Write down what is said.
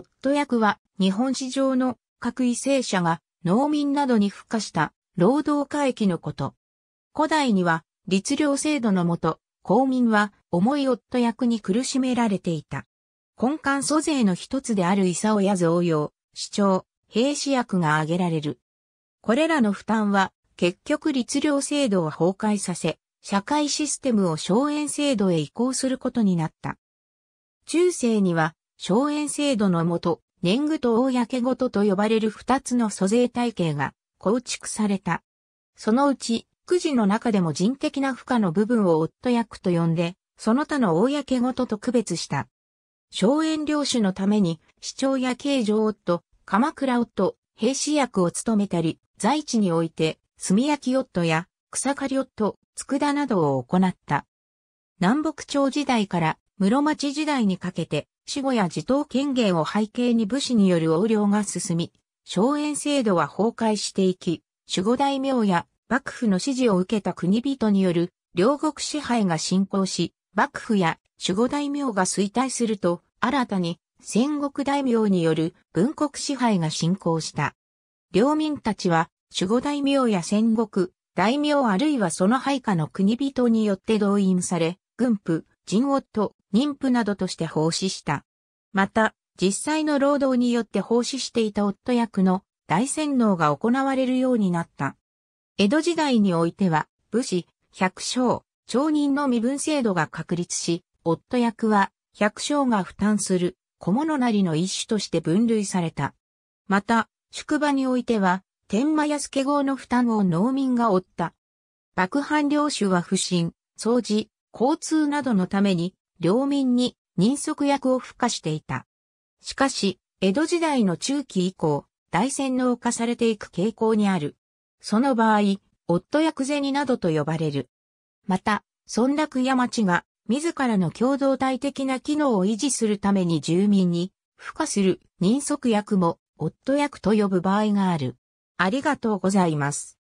夫役は日本史上の各為政者が農民などに付加した労働回役のこと。古代には律令制度のもと、公民は重い夫役に苦しめられていた。根幹租税の一つであるイサオや贈用主張、兵士役が挙げられる。これらの負担は結局律令制度を崩壊させ、社会システムを荘園制度へ移行することになった。中世には荘園制度のもと、年貢と公ごとと呼ばれる二つの租税体系が構築された。そのうち、くじの中でも人的な負荷の部分を夫役と呼んで、その他の公ごとと区別した。荘園領主のために、市長や刑場夫、鎌倉夫、兵士役を務めたり、在地において、炭焼き夫や草刈り夫、佃などを行った。南北朝時代から室町時代にかけて、死後や自党権限を背景に武士による横領が進み、荘園制度は崩壊していき、守護大名や幕府の指示を受けた国人による両国支配が進行し、幕府や守護大名が衰退すると、新たに戦国大名による文国支配が進行した。領民たちは守護大名や戦国、大名あるいはその配下の国人によって動員され、軍府、人夫、妊婦などとして奉仕した。また、実際の労働によって奉仕していた夫役の大洗脳が行われるようになった。江戸時代においては、武士、百姓、町人の身分制度が確立し、夫役は百姓が負担する小物なりの一種として分類された。また、宿場においては、天満屋家号の負担を農民が負った。幕藩領主は不審、掃除、交通などのために、領民に人足役を付加していた。しかし、江戸時代の中期以降、大洗脳化されていく傾向にある。その場合、夫役銭などと呼ばれる。また、村落や町が自らの共同体的な機能を維持するために住民に付加する人足役も夫役と呼ぶ場合がある。ありがとうございます。